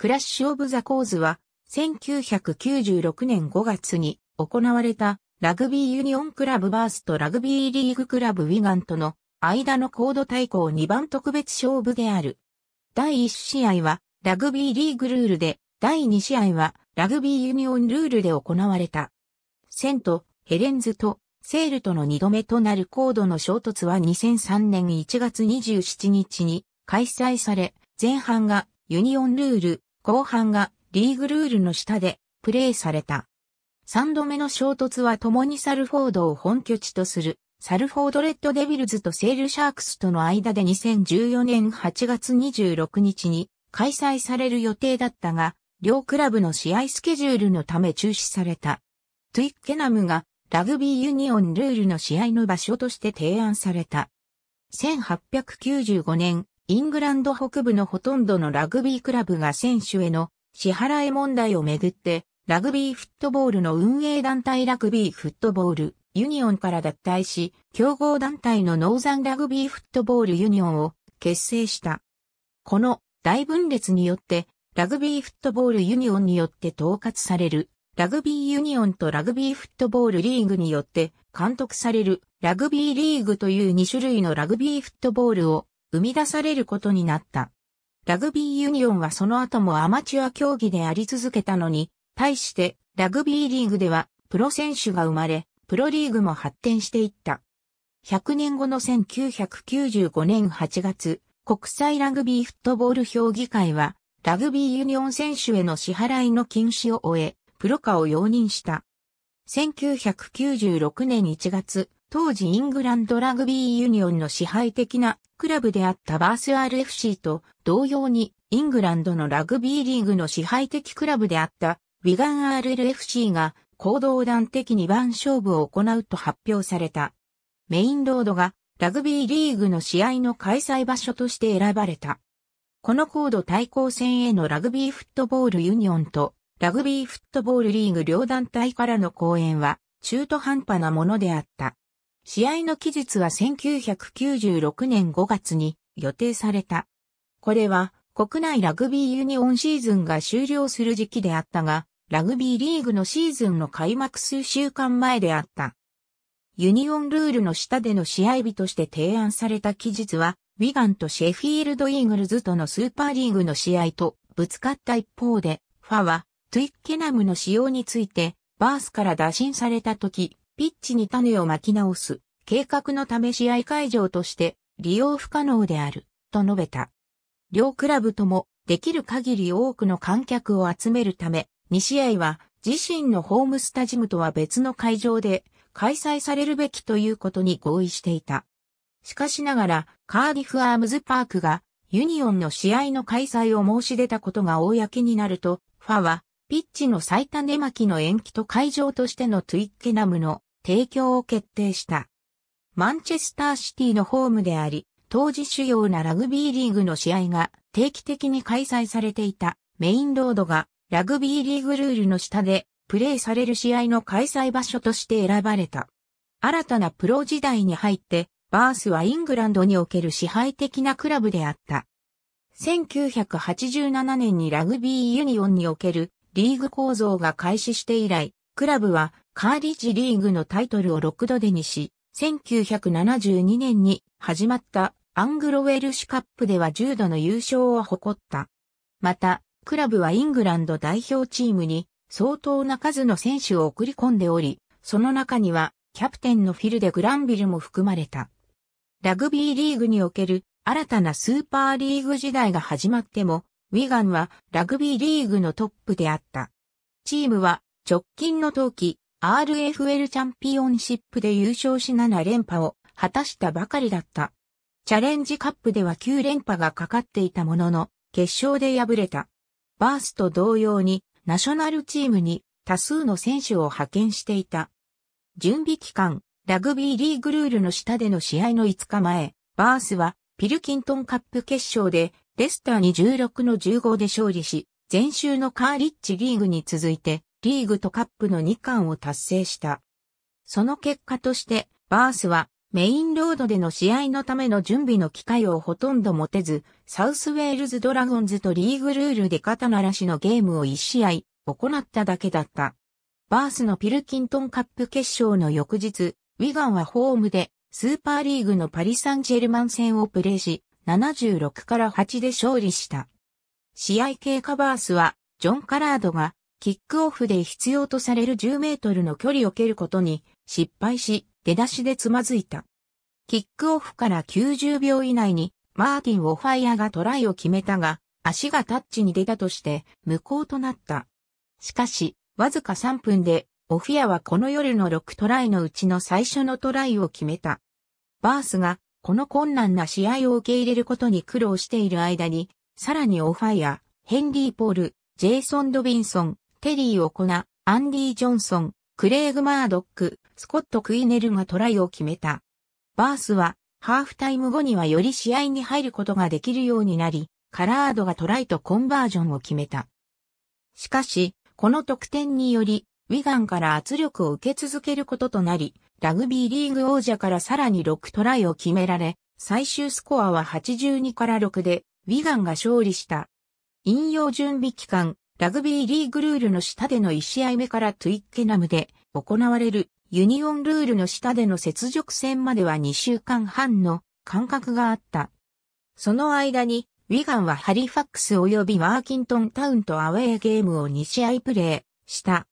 クラッシュ・オブ・ザ・コーズは、1996年5月に行われたラグビーユニオンクラブバースとラグビーリーグクラブウィガンとの間のコード対抗2番特別勝負である。第1試合はラグビーリーグルールで、第2試合はラグビーユニオンルールで行われた。セント、ヘレンズとセールとの2度目となるコードの衝突は2003年1月27日に開催され、前半がユニオンルール、後半がリーグルールの下でプレーされた。3度目の衝突は共にサルフォードを本拠地とするサルフォードレッドデビルズとセールシャークスとの間で2014年8月26日に開催される予定だったが、両クラブの試合スケジュールのため中止された。トゥイッケナムがラグビーユニオンルールの試合の場所として提案された。1895年、イングランド北部のほとんどのラグビークラブが選手への支払い問題をめぐって、ラグビーフットボールの運営団体ラグビーフットボールユニオンから脱退し、競合団体のノーザンラグビーフットボールユニオンを結成した。この大分裂によって、ラグビーフットボールユニオンによって統括される、ラグビーユニオンとラグビーフットボールリーグによって監督される、ラグビーリーグという2種類のラグビーフットボールを生み出されることになった。ラグビーユニオンはその後もアマチュア競技であり続けたのに、対してラグビーリーグではプロ選手が生まれ、プロリーグも発展していった。100年後の1995年8月、国際ラグビーフットボール評議会は、ラグビーユニオン選手への支払いの禁止を終え、プロ化を容認した。1996年1月、当時イングランドラグビーユニオンの支配的なクラブであったバース RFC と同様にイングランドのラグビーリーグの支配的クラブであったウィガン RLFC が行動団的2番勝負を行うと発表された。メインロードがラグビーリーグの試合の開催場所として選ばれた。この高度対抗戦へのラグビーフットボールユニオンとラグビーフットボールリーグ両団体からの講演は中途半端なものであった。試合の期日は1996年5月に予定された。これは国内ラグビーユニオンシーズンが終了する時期であったが、ラグビーリーグのシーズンの開幕数週間前であった。ユニオンルールの下での試合日として提案された期日は、ウィガンとシェフィールドイーグルズとのスーパーリーグの試合とぶつかった一方で、ファはトゥイッケナムの使用について、バースから打診された時、ピッチに種を巻き直す、計画のため試合会場として利用不可能である、と述べた。両クラブとも、できる限り多くの観客を集めるため、2試合は自身のホームスタジムとは別の会場で開催されるべきということに合意していた。しかしながら、カーディフアームズパークがユニオンの試合の開催を申し出たことが公になると、ファはピッチの最多根巻きの延期と会場としてのトゥイッケナムの提供を決定した。マンチェスターシティのホームであり、当時主要なラグビーリーグの試合が定期的に開催されていたメインロードがラグビーリーグルールの下でプレーされる試合の開催場所として選ばれた。新たなプロ時代に入ってバースはイングランドにおける支配的なクラブであった。1987年にラグビーユニオンにおけるリーグ構造が開始して以来、クラブはカーリッジリーグのタイトルを6度でにし、1972年に始まったアングロウェルシュカップでは10度の優勝を誇った。また、クラブはイングランド代表チームに相当な数の選手を送り込んでおり、その中にはキャプテンのフィルでグランビルも含まれた。ラグビーリーグにおける新たなスーパーリーグ時代が始まっても、ウィガンはラグビーリーグのトップであった。チームは直近の冬季 RFL チャンピオンシップで優勝し7連覇を果たしたばかりだった。チャレンジカップでは9連覇がかかっていたものの、決勝で敗れた。バースと同様にナショナルチームに多数の選手を派遣していた。準備期間、ラグビーリーグルールの下での試合の5日前、バースはピルキントンカップ決勝でレスターに16の15で勝利し、前週のカーリッチリーグに続いて、リーグとカップの2冠を達成した。その結果として、バースはメインロードでの試合のための準備の機会をほとんど持てず、サウスウェールズドラゴンズとリーグルールで肩ならしのゲームを1試合行っただけだった。バースのピルキントンカップ決勝の翌日、ウィガンはホームでスーパーリーグのパリ・サンジェルマン戦をプレーし、76から8で勝利した。試合経過バースは、ジョン・カラードが、キックオフで必要とされる10メートルの距離を蹴ることに失敗し、出だしでつまずいた。キックオフから90秒以内に、マーティン・オファイアがトライを決めたが、足がタッチに出たとして、無効となった。しかし、わずか3分で、オフィアはこの夜の6トライのうちの最初のトライを決めた。バースがこの困難な試合を受け入れることに苦労している間に、さらにオファイア、ヘンリー・ポール、ジェイソン・ドビンソン、テリー・オコナ、アンディ・ジョンソン、クレイグ・マードック、スコット・クイネルがトライを決めた。バースは、ハーフタイム後にはより試合に入ることができるようになり、カラードがトライとコンバージョンを決めた。しかし、この得点により、ウィガンから圧力を受け続けることとなり、ラグビーリーグ王者からさらに6トライを決められ、最終スコアは82から6で、ウィガンが勝利した。引用準備期間、ラグビーリーグルールの下での1試合目からトゥイッケナムで行われるユニオンルールの下での雪辱戦までは2週間半の間隔があった。その間に、ウィガンはハリファックス及びワーキントンタウンとアウェーゲームを2試合プレーした。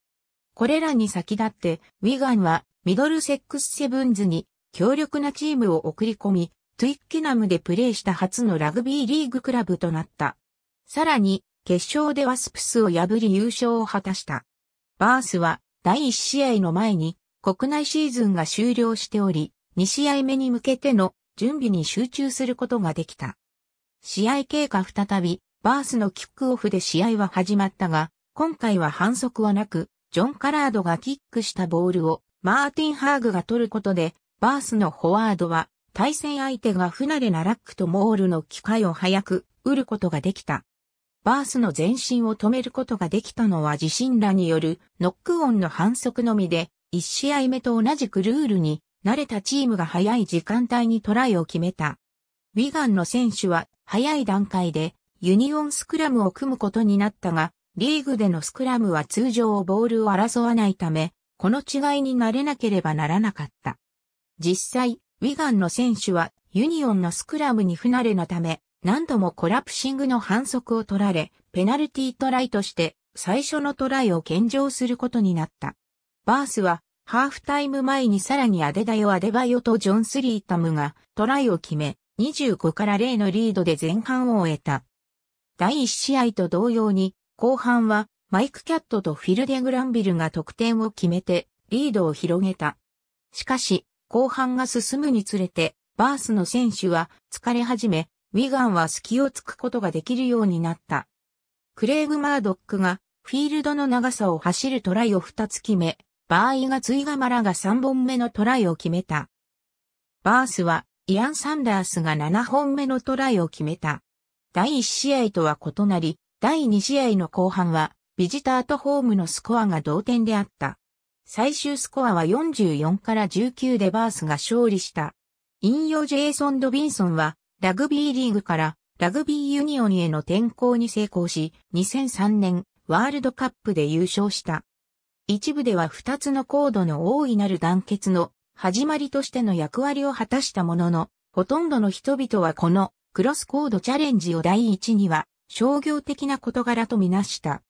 これらに先立って、ウィガンはミドルセックスセブンズに強力なチームを送り込み、トゥイッキナムでプレーした初のラグビーリーグクラブとなった。さらに、決勝でワスプスを破り優勝を果たした。バースは第1試合の前に国内シーズンが終了しており、2試合目に向けての準備に集中することができた。試合経過再び、バースのキックオフで試合は始まったが、今回は反則はなく、ジョン・カラードがキックしたボールをマーティン・ハーグが取ることで、バースのフォワードは、対戦相手が不慣れなラックとモールの機会を早く、得ることができた。バースの前進を止めることができたのは地震らによるノックオンの反則のみで、1試合目と同じくルールに慣れたチームが早い時間帯にトライを決めた。ウィガンの選手は早い段階でユニオンスクラムを組むことになったが、リーグでのスクラムは通常ボールを争わないため、この違いになれなければならなかった。実際、ウィガンの選手はユニオンのスクラムに不慣れなため、何度もコラプシングの反則を取られ、ペナルティトライとして最初のトライを献上することになった。バースはハーフタイム前にさらにアデダヨ・アデバヨとジョン・スリータムがトライを決め、25から0のリードで前半を終えた。第1試合と同様に、後半はマイク・キャットとフィル・デ・グランビルが得点を決めてリードを広げた。しかし、後半が進むにつれて、バースの選手は疲れ始め、ウィガンは隙をつくことができるようになった。クレイグ・マードックがフィールドの長さを走るトライを2つ決め、バーイが追ガマラが3本目のトライを決めた。バースはイアン・サンダースが7本目のトライを決めた。第1試合とは異なり、第2試合の後半はビジターとホームのスコアが同点であった。最終スコアは44から19でバースが勝利した。引用ジェイソン・ドビンソンは、ラグビーリーグからラグビーユニオンへの転向に成功し、2003年ワールドカップで優勝した。一部では2つの高度の大いなる団結の始まりとしての役割を果たしたものの、ほとんどの人々はこのクロスコードチャレンジを第一には商業的な事柄とみなした。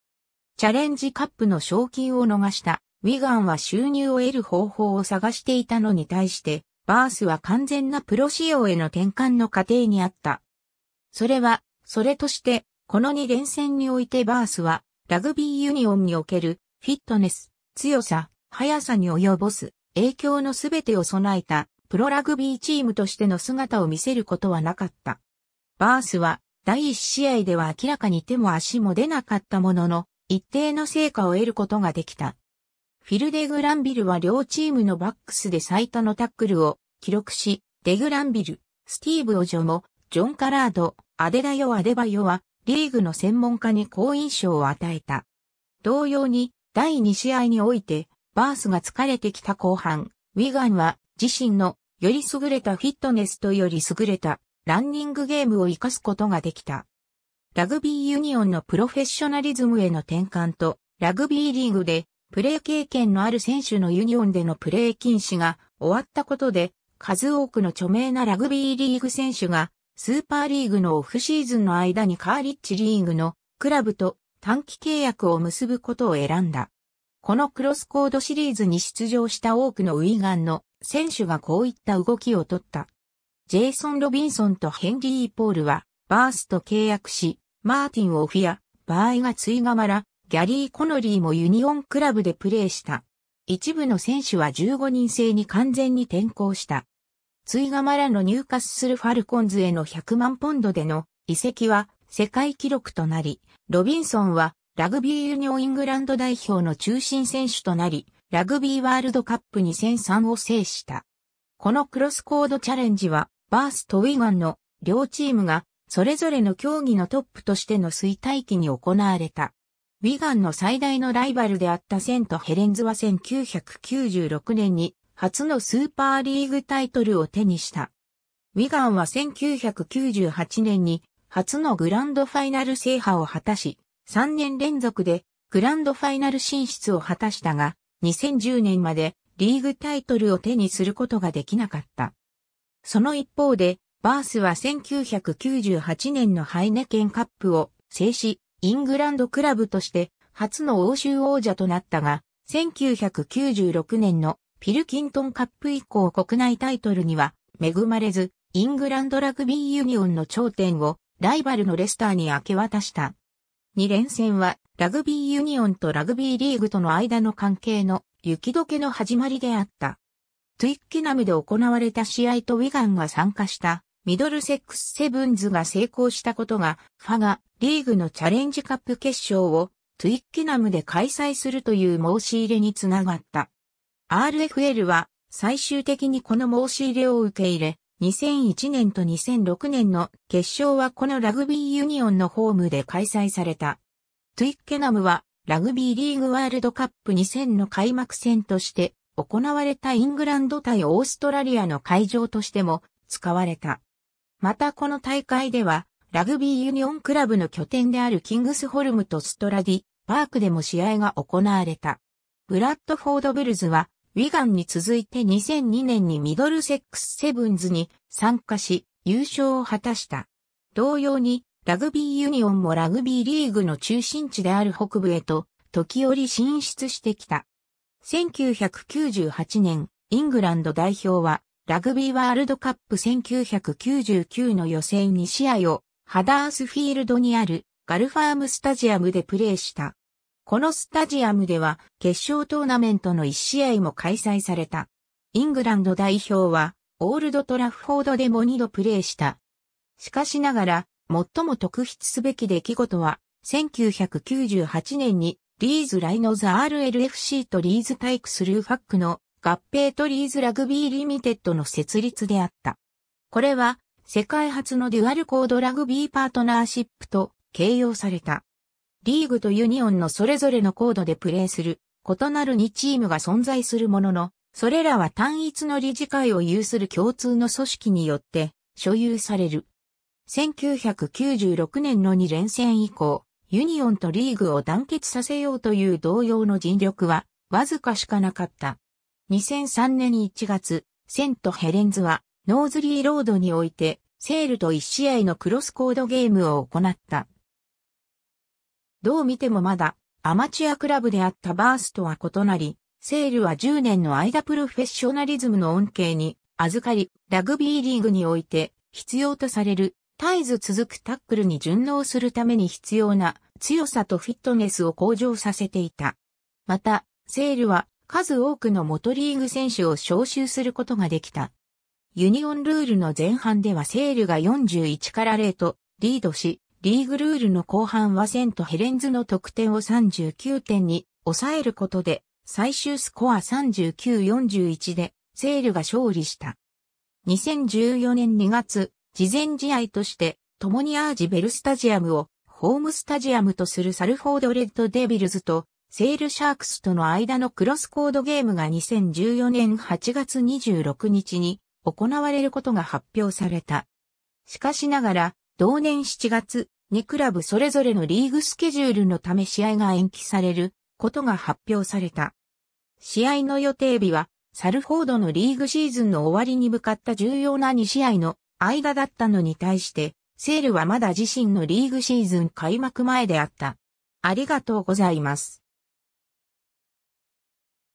チャレンジカップの賞金を逃した、ウィガンは収入を得る方法を探していたのに対して、バースは完全なプロ仕様への転換の過程にあった。それは、それとして、この2連戦においてバースは、ラグビーユニオンにおける、フィットネス、強さ、速さに及ぼす、影響のすべてを備えた、プロラグビーチームとしての姿を見せることはなかった。バースは、第1試合では明らかに手も足も出なかったものの、一定の成果を得ることができた。フィル・デグランビルは両チームのバックスで最多のタックルを記録し、デグランビル、スティーブ・オジョモ、ジョン・カラード、アデダヨ・アデバヨは、リーグの専門家に好印象を与えた。同様に、第2試合において、バースが疲れてきた後半、ウィガンは自身のより優れたフィットネスとより優れたランニングゲームを活かすことができた。ラグビーユニオンのプロフェッショナリズムへの転換と、ラグビーリーグでプレー経験のある選手のユニオンでのプレー禁止が終わったことで、数多くの著名なラグビーリーグ選手が、スーパーリーグのオフシーズンの間にカーリッチリーグのクラブと短期契約を結ぶことを選んだ。このクロスコードシリーズに出場した多くのウィガンの選手がこういった動きを取った。ジェイソン・ロビンソンとヘンリー・ポールはバースと契約し、マーティン・オフィア、場合が追ガマラ、ギャリー・コノリーもユニオンクラブでプレーした。一部の選手は15人制に完全に転向した。追ガマラの入荷するファルコンズへの100万ポンドでの移籍は世界記録となり、ロビンソンはラグビーユニオンイングランド代表の中心選手となり、ラグビーワールドカップ2003を制した。このクロスコードチャレンジは、バースとウィガンの両チームがそれぞれの競技のトップとしての衰退期に行われた。ウィガンの最大のライバルであったセントヘレンズは1996年に初のスーパーリーグタイトルを手にした。ウィガンは1998年に初のグランドファイナル制覇を果たし、3年連続でグランドファイナル進出を果たしたが、2010年までリーグタイトルを手にすることができなかった。その一方で、バースは1998年のハイネケンカップを制し、イングランドクラブとして初の欧州王者となったが、1996年のピルキントンカップ以降国内タイトルには恵まれず、イングランドラグビーユニオンの頂点をライバルのレスターに明け渡した。2連戦はラグビーユニオンとラグビーリーグとの間の関係の雪解けの始まりであった。トゥイッキナムで行われた試合とウィガンが参加したミドルセックスセブンズが成功したことが、ファがリーグのチャレンジカップ決勝をトゥイッケナムで開催するという申し入れにつながった。RFL は最終的にこの申し入れを受け入れ、2001年と2006年の決勝はこのラグビーユニオンのホームで開催された。トゥイッケナムはラグビーリーグワールドカップ2000の開幕戦として行われたイングランド対オーストラリアの会場としても使われた。またこの大会では、ラグビーユニオンクラブの拠点であるキングスホルムとストラディ、パークでも試合が行われた。ブラッドフォードブルズは、ウィガンに続いて2002年にミドルセックスセブンズに参加し、優勝を果たした。同様に、ラグビーユニオンもラグビーリーグの中心地である北部へと、時折進出してきた。1998年、イングランド代表は、ラグビーワールドカップ1999の予選2試合をハダースフィールドにあるガルファームスタジアムでプレーした。このスタジアムでは決勝トーナメントの1試合も開催された。イングランド代表はオールドトラフフォードでも2度プレーした。しかしながら最も特筆すべき出来事は1998年にリーズ・ライノザ・ RLFC とリーズ・タイクスルーファックの合併トリーズラグビーリミテッドの設立であった。これは世界初のデュアルコードラグビーパートナーシップと形容された。リーグとユニオンのそれぞれのコードでプレーする異なる2チームが存在するものの、それらは単一の理事会を有する共通の組織によって所有される。1996年の2連戦以降、ユニオンとリーグを団結させようという同様の尽力はわずかしかなかった。2003年1月、セントヘレンズは、ノーズリーロードにおいて、セールと1試合のクロスコードゲームを行った。どう見てもまだ、アマチュアクラブであったバースとは異なり、セールは10年の間プロフェッショナリズムの恩恵に預かり、ラグビーリーグにおいて必要とされる絶えず続くタックルに順応するために必要な強さとフィットネスを向上させていた。また、セールは数多くの元リーグ選手を招集することができた。ユニオンルールの前半ではセールが41から0とリードし、リーグルールの後半はセントヘレンズの得点を39点に抑えることで、最終スコア39-41でセールが勝利した。2014年2月、事前試合として、共にアージベルスタジアムをホームスタジアムとするサルフォードレッドデビルズとセールシャークスとの間のクロスコードゲームが2014年8月26日に行われることが発表された。しかしながら、同年7月にクラブそれぞれのリーグスケジュールのため試合が延期されることが発表された。試合の予定日は、サルフォードのリーグシーズンの終わりに向かった重要な2試合の間だったのに対して、セールはまだ自身のリーグシーズン開幕前であった。ありがとうございます。